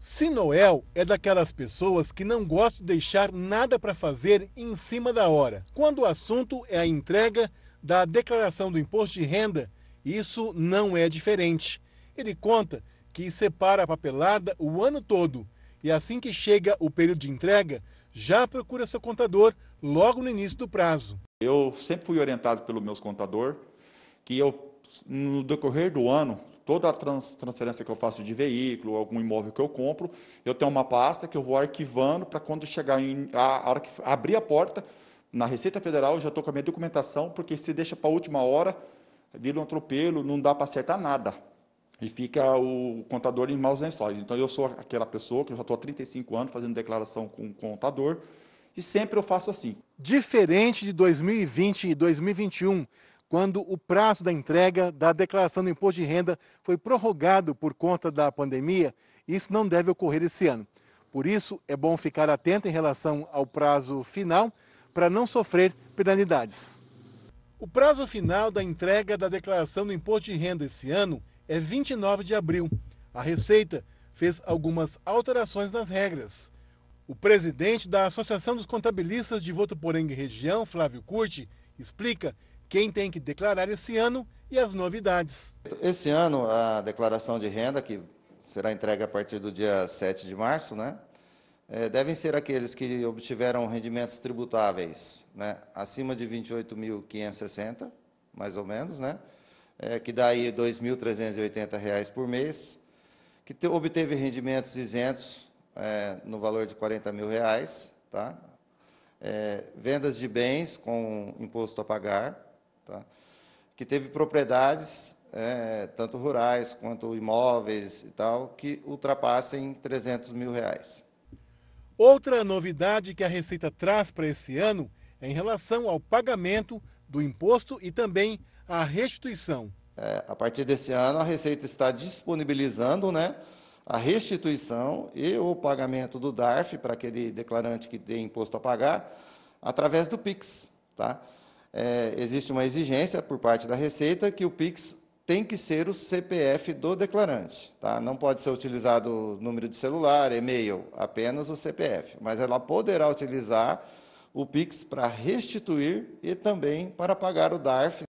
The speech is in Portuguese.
Sinoel é daquelas pessoas que não gosta de deixar nada para fazer em cima da hora. Quando o assunto é a entrega da declaração do imposto de renda, isso não é diferente. Ele conta que separa a papelada o ano todo e assim que chega o período de entrega, já procura seu contador logo no início do prazo. Eu sempre fui orientado pelo meu contador que eu no decorrer do ano toda a trans, transferência que eu faço de veículo, algum imóvel que eu compro, eu tenho uma pasta que eu vou arquivando para quando chegar em, a, a hora que abrir a porta na Receita Federal, eu já estou com a minha documentação, porque se deixa para a última hora, vira um atropelo, não dá para acertar nada. E fica o contador em maus lençóis. Então, eu sou aquela pessoa que eu já estou há 35 anos fazendo declaração com o contador, e sempre eu faço assim. Diferente de 2020 e 2021, quando o prazo da entrega da declaração do imposto de renda foi prorrogado por conta da pandemia. Isso não deve ocorrer esse ano. Por isso, é bom ficar atento em relação ao prazo final para não sofrer penalidades. O prazo final da entrega da declaração do imposto de renda esse ano é 29 de abril. A Receita fez algumas alterações nas regras. O presidente da Associação dos Contabilistas de Voto Votuporengue Região, Flávio Curti, explica quem tem que declarar esse ano e as novidades. Esse ano, a declaração de renda, que será entregue a partir do dia 7 de março, né? É, devem ser aqueles que obtiveram rendimentos tributáveis né, acima de 28.560, mais ou menos, né, é, que dá aí R$ 2.380 por mês, que te, obteve rendimentos isentos é, no valor de R$ 40 mil, reais, tá? É, vendas de bens com imposto a pagar, tá? que teve propriedades, é, tanto rurais quanto imóveis e tal, que ultrapassem 300 mil reais. Outra novidade que a Receita traz para esse ano é em relação ao pagamento do imposto e também à restituição. É, a partir desse ano, a Receita está disponibilizando né, a restituição e o pagamento do DARF para aquele declarante que tem imposto a pagar através do PIX. Tá? é, existe uma exigência por parte da Receita que o PIX tem que ser o CPF do declarante. Tá? Não pode ser utilizado o número de celular, e-mail, apenas o CPF. Mas ela poderá utilizar o PIX para restituir e também para pagar o DARF